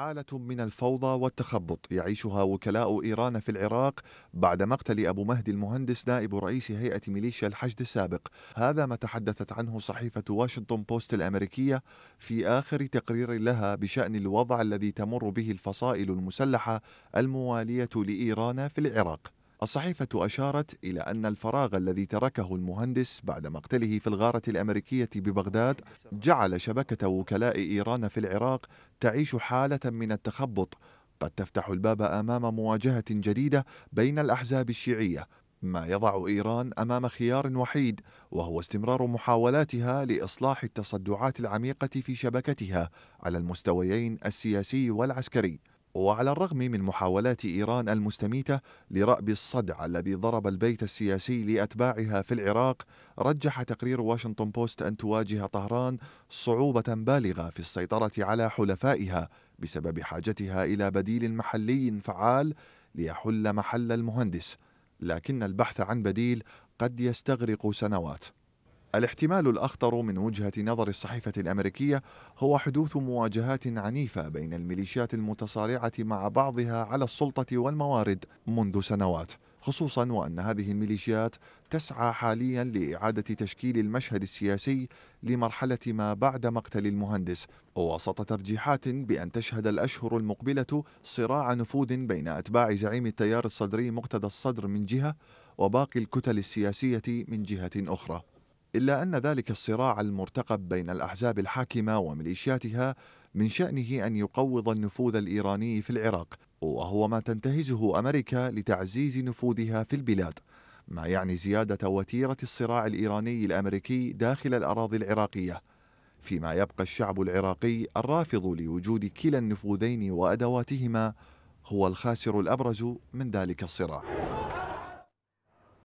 حالة من الفوضى والتخبط يعيشها وكلاء إيران في العراق بعد مقتل أبو مهدي المهندس نائب رئيس هيئة ميليشيا الحشد السابق هذا ما تحدثت عنه صحيفة واشنطن بوست الأمريكية في آخر تقرير لها بشأن الوضع الذي تمر به الفصائل المسلحة الموالية لإيران في العراق الصحيفة أشارت إلى أن الفراغ الذي تركه المهندس بعد مقتله في الغارة الأمريكية ببغداد جعل شبكة وكلاء إيران في العراق تعيش حالة من التخبط قد تفتح الباب أمام مواجهة جديدة بين الأحزاب الشيعية ما يضع إيران أمام خيار وحيد وهو استمرار محاولاتها لإصلاح التصدعات العميقة في شبكتها على المستويين السياسي والعسكري وعلى الرغم من محاولات إيران المستميتة لرأب الصدع الذي ضرب البيت السياسي لأتباعها في العراق رجح تقرير واشنطن بوست أن تواجه طهران صعوبة بالغة في السيطرة على حلفائها بسبب حاجتها إلى بديل محلي فعال ليحل محل المهندس لكن البحث عن بديل قد يستغرق سنوات الاحتمال الأخطر من وجهة نظر الصحيفة الأمريكية هو حدوث مواجهات عنيفة بين الميليشيات المتصارعة مع بعضها على السلطة والموارد منذ سنوات خصوصا وأن هذه الميليشيات تسعى حاليا لإعادة تشكيل المشهد السياسي لمرحلة ما بعد مقتل المهندس وسط ترجيحات بأن تشهد الأشهر المقبلة صراع نفوذ بين أتباع زعيم التيار الصدري مقتدى الصدر من جهة وباقي الكتل السياسية من جهة أخرى إلا أن ذلك الصراع المرتقب بين الأحزاب الحاكمة وميليشياتها من شأنه أن يقوض النفوذ الإيراني في العراق وهو ما تنتهزه أمريكا لتعزيز نفوذها في البلاد ما يعني زيادة وتيرة الصراع الإيراني الأمريكي داخل الأراضي العراقية فيما يبقى الشعب العراقي الرافض لوجود كلا النفوذين وأدواتهما هو الخاسر الأبرز من ذلك الصراع